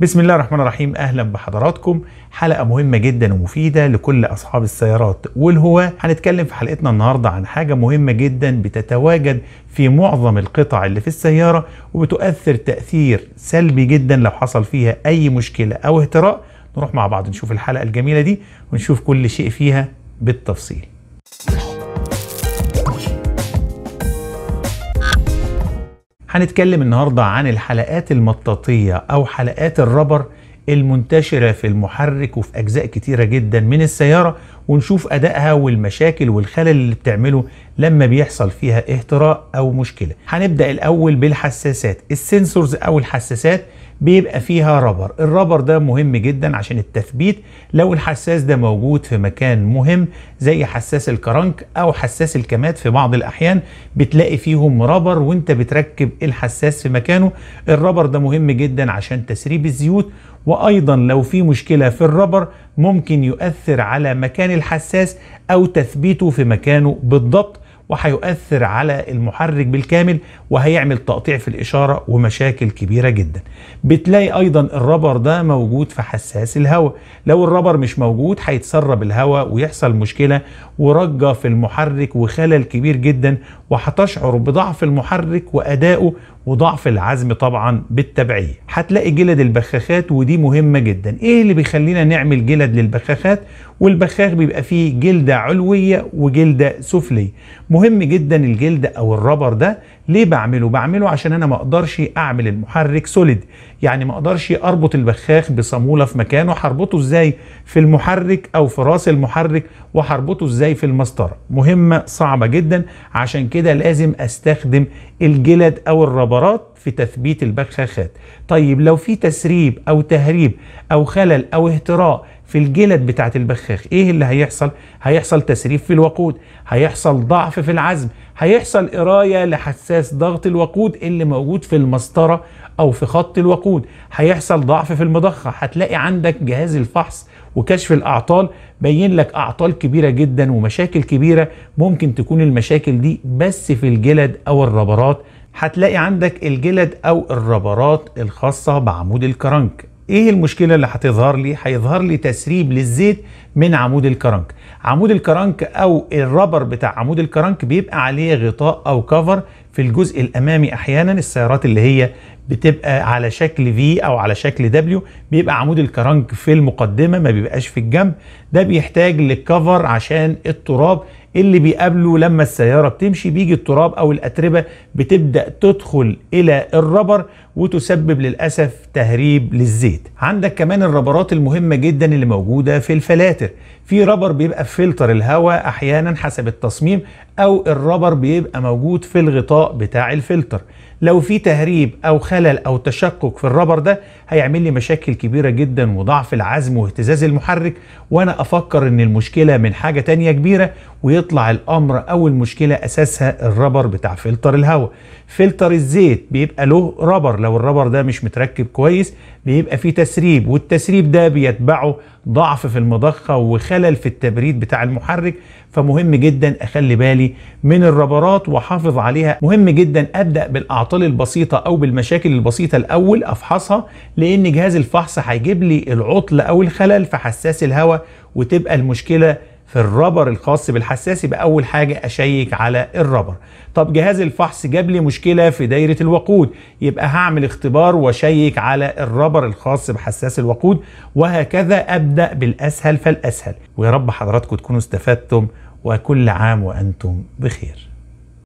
بسم الله الرحمن الرحيم اهلا بحضراتكم حلقه مهمه جدا ومفيده لكل اصحاب السيارات والهواة هنتكلم في حلقتنا النهارده عن حاجه مهمه جدا بتتواجد في معظم القطع اللي في السياره وبتؤثر تاثير سلبي جدا لو حصل فيها اي مشكله او اهتراء نروح مع بعض نشوف الحلقه الجميله دي ونشوف كل شيء فيها بالتفصيل هنتكلم النهاردة عن الحلقات المطاطية أو حلقات الربر المنتشرة في المحرك وفي أجزاء كتيرة جدا من السيارة ونشوف أدائها والمشاكل والخلل اللي بتعمله لما بيحصل فيها اهتراء أو مشكلة هنبدأ الأول بالحساسات السنسورز أو الحساسات بيبقى فيها رابر الرابر ده مهم جدا عشان التثبيت لو الحساس ده موجود في مكان مهم زي حساس الكرنك او حساس الكمات في بعض الاحيان بتلاقي فيهم رابر وانت بتركب الحساس في مكانه الرابر ده مهم جدا عشان تسريب الزيوت وايضا لو في مشكله في الرابر ممكن يؤثر على مكان الحساس او تثبيته في مكانه بالضبط وهيؤثر على المحرك بالكامل وهيعمل تقطيع في الإشارة ومشاكل كبيرة جدا بتلاقي أيضا الرابر ده موجود في حساس الهواء لو الرابر مش موجود هيتسرب الهواء ويحصل مشكلة ورجة في المحرك وخلل كبير جدا وهتشعر بضعف المحرك وأدائه وضعف العزم طبعا بالتبعية هتلاقي جلد البخاخات ودي مهمة جدا ايه اللي بيخلينا نعمل جلد للبخاخات والبخاخ بيبقى فيه جلدة علوية وجلدة سفلية مهم جدا الجلد او الربر ده ليه بعمله بعمله عشان انا ما اقدرش اعمل المحرك سوليد يعني ما اقدرش اربط البخاخ بصامولة في مكانه هربطه ازاي في المحرك او في راس المحرك وهربطه ازاي في المسطرة مهمة صعبة جدا عشان كده لازم استخدم الجلد او الربر الاختبارات في تثبيت البخاخات طيب لو في تسريب او تهريب او خلل او اهتراء في الجلد بتاعه البخاخ ايه اللي هيحصل هيحصل تسريب في الوقود هيحصل ضعف في العزم هيحصل قرايه لحساس ضغط الوقود اللي موجود في المسطره او في خط الوقود هيحصل ضعف في المضخه هتلاقي عندك جهاز الفحص وكشف الاعطال بين لك اعطال كبيره جدا ومشاكل كبيره ممكن تكون المشاكل دي بس في الجلد او الربرات هتلاقي عندك الجلد او الربرات الخاصه بعمود الكرنك ايه المشكله اللي هتظهر لي هيظهر لي تسريب للزيت من عمود الكرنك عمود الكرنك او الربر بتاع عمود الكرنك بيبقى عليه غطاء او كفر في الجزء الامامي احيانا السيارات اللي هي بتبقى على شكل V او على شكل W بيبقى عمود الكرنك في المقدمه ما بيبقاش في الجنب ده بيحتاج للكفر عشان التراب اللي بيقابله لما السياره بتمشي بيجي التراب او الاتربه بتبدا تدخل الى الربر وتسبب للاسف تهريب للزيت عندك كمان الربرات المهمه جدا اللي موجوده في الفلاتر فلتر في رابر بيبقى فلتر الهواء احيانا حسب التصميم او الرابر بيبقى موجود في الغطاء بتاع الفلتر لو في تهريب او خلل او تشقق في الرابر ده هيعمل لي مشاكل كبيره جدا وضعف العزم واهتزاز المحرك وانا افكر ان المشكله من حاجه تانية كبيره ويطلع الامر او المشكله اساسها الرابر بتاع فلتر الهواء فلتر الزيت بيبقى له رابر لو الرابر ده مش متركب كويس بيبقى فيه تسريب والتسريب ده بيتبعه ضعف في المضخه وخلل في التبريد بتاع المحرك فمهم جدا اخلي بالي من الربرات واحافظ عليها مهم جدا ابدا بالاعطال البسيطه او بالمشاكل البسيطه الاول افحصها لان جهاز الفحص هيجيب لي العطل او الخلل في حساس الهواء وتبقى المشكله في الربر الخاص بالحساس يبقى اول حاجه اشيك على الربر طب جهاز الفحص جاب لي مشكله في دايره الوقود يبقى هعمل اختبار واشيك على الربر الخاص بحساس الوقود وهكذا ابدا بالاسهل فالاسهل ويا رب حضراتكم تكونوا استفدتم وكل عام وانتم بخير